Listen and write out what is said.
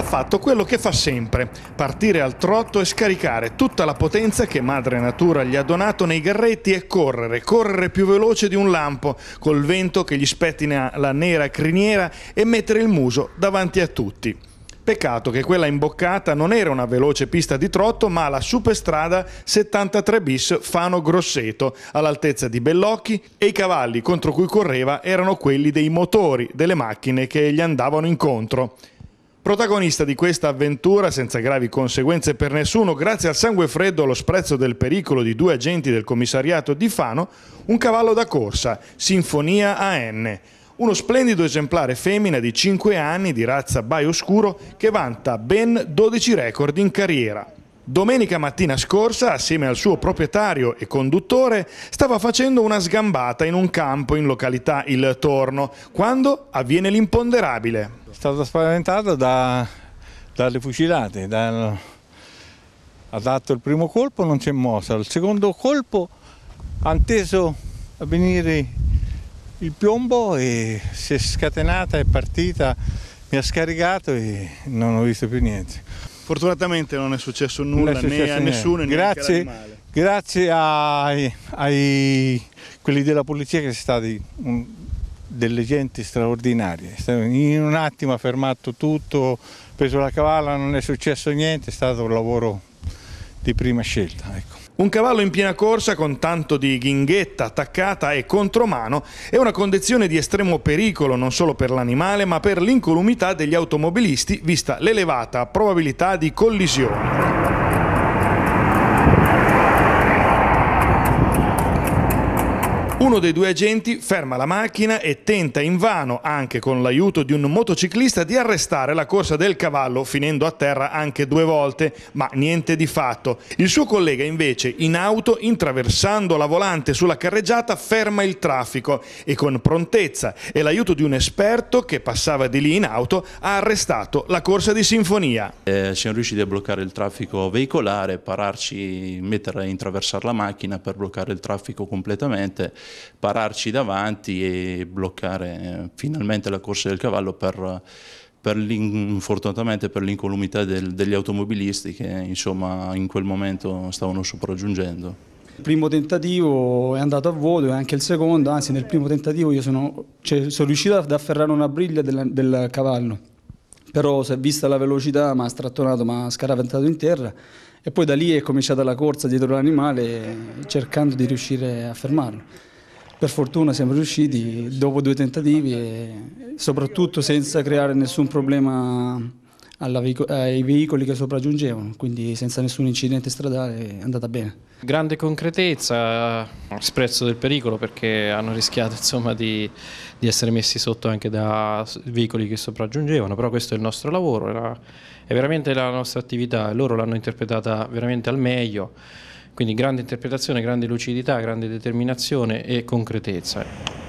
ha fatto quello che fa sempre, partire al trotto e scaricare tutta la potenza che madre natura gli ha donato nei garretti e correre, correre più veloce di un lampo, col vento che gli spettina la nera criniera e mettere il muso davanti a tutti. Peccato che quella imboccata non era una veloce pista di trotto, ma la superstrada 73 bis Fano Grosseto, all'altezza di Bellocchi, e i cavalli contro cui correva erano quelli dei motori delle macchine che gli andavano incontro. Protagonista di questa avventura, senza gravi conseguenze per nessuno, grazie al sangue freddo e allo sprezzo del pericolo di due agenti del commissariato di Fano, un cavallo da corsa, Sinfonia AN, uno splendido esemplare femmina di 5 anni di razza bai oscuro che vanta ben 12 record in carriera. Domenica mattina scorsa, assieme al suo proprietario e conduttore, stava facendo una sgambata in un campo in località Il Torno, quando avviene l'imponderabile. È stato spaventato da, dalle fucilate, da, ha dato il primo colpo, non si è mossa, il secondo colpo ha inteso a venire il piombo e si è scatenata, è partita, mi ha scaricato e non ho visto più niente. Fortunatamente non è successo nulla è successo né a nessuno grazie, grazie ai, ai, quelli della polizia che sono stati un, delle gente straordinarie. In un attimo ha fermato tutto, preso la cavalla, non è successo niente, è stato un lavoro di prima scelta. Ecco. Un cavallo in piena corsa con tanto di ghinghetta, attaccata e contromano è una condizione di estremo pericolo non solo per l'animale ma per l'incolumità degli automobilisti vista l'elevata probabilità di collisione. Uno dei due agenti ferma la macchina e tenta invano, anche con l'aiuto di un motociclista, di arrestare la corsa del cavallo, finendo a terra anche due volte, ma niente di fatto. Il suo collega invece in auto, intraversando la volante sulla carreggiata, ferma il traffico e con prontezza e l'aiuto di un esperto che passava di lì in auto ha arrestato la corsa di sinfonia. Eh, siamo riusciti a bloccare il traffico veicolare, pararci, mettere a intraversare la macchina per bloccare il traffico completamente pararci davanti e bloccare eh, finalmente la corsa del cavallo per, per fortunatamente per l'incolumità degli automobilisti che insomma in quel momento stavano sopraggiungendo. Il primo tentativo è andato a vuoto e anche il secondo, anzi nel primo tentativo io sono, cioè, sono riuscito ad afferrare una briglia del, del cavallo, però si è vista la velocità mi ha strattonato, mi ha scaraventato in terra e poi da lì è cominciata la corsa dietro l'animale cercando di riuscire a fermarlo. Per fortuna siamo riusciti dopo due tentativi e soprattutto senza creare nessun problema ai veicoli che sopraggiungevano, quindi senza nessun incidente stradale è andata bene. Grande concretezza, sprezzo del pericolo perché hanno rischiato insomma, di, di, essere messi sotto anche da veicoli che sopraggiungevano, però questo è il nostro lavoro, era, è veramente la nostra attività, loro l'hanno interpretata veramente al meglio. Quindi grande interpretazione, grande lucidità, grande determinazione e concretezza.